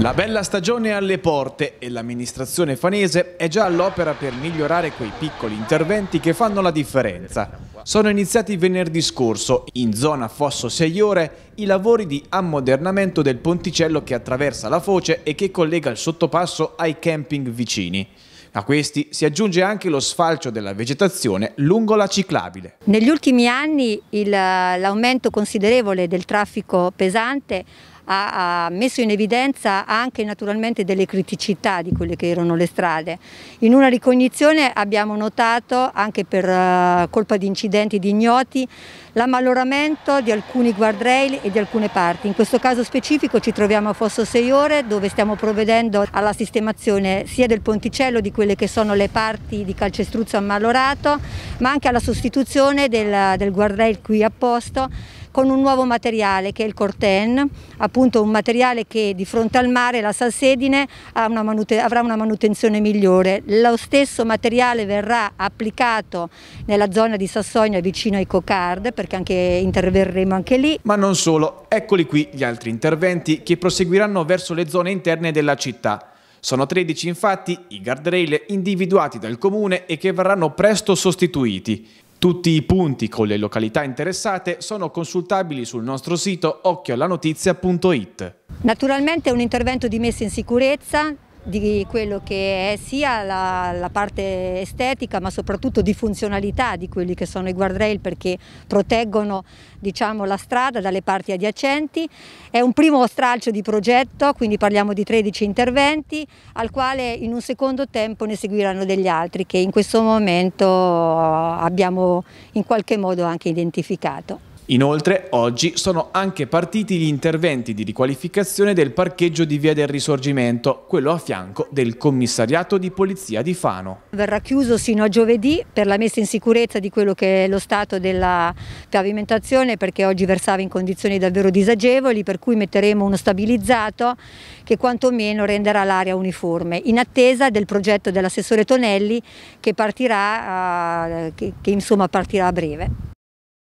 La bella stagione è alle porte e l'amministrazione fanese è già all'opera per migliorare quei piccoli interventi che fanno la differenza. Sono iniziati venerdì scorso, in zona Fosso Seiore, i lavori di ammodernamento del ponticello che attraversa la foce e che collega il sottopasso ai camping vicini. A questi si aggiunge anche lo sfalcio della vegetazione lungo la ciclabile. Negli ultimi anni l'aumento considerevole del traffico pesante ha, ha messo in evidenza anche naturalmente delle criticità di quelle che erano le strade. In una ricognizione abbiamo notato, anche per uh, colpa di incidenti di ignoti, l'ammaloramento di alcuni guardrail e di alcune parti. In questo caso specifico ci troviamo a Fosso 6 Ore dove stiamo provvedendo alla sistemazione sia del ponticello di quelle che sono le parti di calcestruzzo ammalorato ma anche alla sostituzione del, del guardrail qui a posto con un nuovo materiale che è il corten, appunto appunto un materiale che di fronte al mare, la salsedine, una avrà una manutenzione migliore. Lo stesso materiale verrà applicato nella zona di Sassonia vicino ai Cocard perché anche interverremo anche lì. Ma non solo, eccoli qui gli altri interventi che proseguiranno verso le zone interne della città. Sono 13 infatti i guardrail individuati dal comune e che verranno presto sostituiti. Tutti i punti con le località interessate sono consultabili sul nostro sito occhioallanotizia.it. Naturalmente è un intervento di messa in sicurezza di quello che è sia la, la, parte estetica ma soprattutto di funzionalità di quelli che sono i guardrail perché proteggono diciamo, la strada dalle parti adiacenti. È un primo stralcio di progetto, quindi parliamo di 13 interventi, al quale in un secondo tempo ne seguiranno degli altri che in questo momento abbiamo in qualche modo anche identificato. Inoltre, oggi sono anche partiti gli interventi di riqualificazione del parcheggio di Via del Risorgimento, quello a fianco del commissariato di polizia di Fano. Verrà chiuso sino a giovedì per la messa in sicurezza di quello che è lo stato della pavimentazione perché oggi versava in condizioni davvero disagevoli per cui metteremo uno stabilizzato che quantomeno renderà l'area uniforme in attesa del progetto dell'assessore Tonelli che partirà, eh, che, insomma partirà a breve.